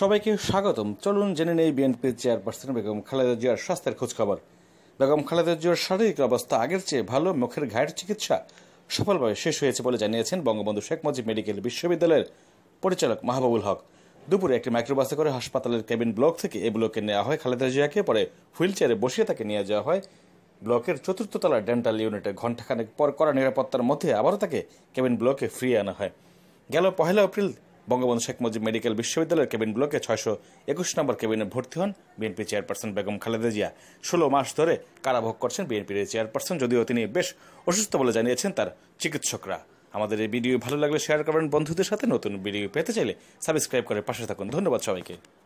সবাইকে স্বাগতম চলুন জেনে নেই বিএনপির চেয়ারপারসন বেগম খালেদা জিয়ার স্বাস্থ্যের খোঁজখবর বেগম খালেদা জিয়ার শারীরিক অবস্থা আগের চেয়ে ভালো মুখের ঘায়ের চিকিৎসা সফলভাবে শেষ হয়েছে বলে জানিয়েছেন বঙ্গবন্ধু শেখ মুজিব মেডিকেল বিশ্ববিদ্যালয়ের পরিচালক মাহবুবুল হক দুপুরে একটি মাইক্রোবাসে করে হাসপাতালের কেবিন ব্লক থেকে এ ব্লকে নেওয়া হয় খালেদা জিয়াকে পরে হুইল চেয়ারে বসিয়ে তাকে নিয়ে যাওয়া হয় ব্লকের চতুর্থ তলার ডেন্টাল ইউনিটে ঘণ্টাখানেক পর করা নিরাপত্তার মধ্যে আবারও তাকে কেবিন ব্লকে ফিরিয়ে আনা হয় গেল পহেলা এপ্রিল বঙ্গবন্ধু শেখ মুজিব মেডিকেল বিশ্ববিদ্যালয়ের কেবিন ব্লকে ছয়শো একুশ নম্বর কেবিনে ভর্তি হন বিএনপি চেয়ারপারসন বেগম খালেদা জিয়া ষোলো মাস ধরে কারাভোগ করছেন বিএনপির চেয়ারপারসন যদিও তিনি বেশ অসুস্থ বলে জানিয়েছেন তার চিকিৎসকরা আমাদের এই ভিডিও ভালো লাগলে শেয়ার করবেন বন্ধুদের সাথে নতুন ভিডিও পেতে চাইলে সাবস্ক্রাইব করে পাশে থাকুন ধন্যবাদ সবাইকে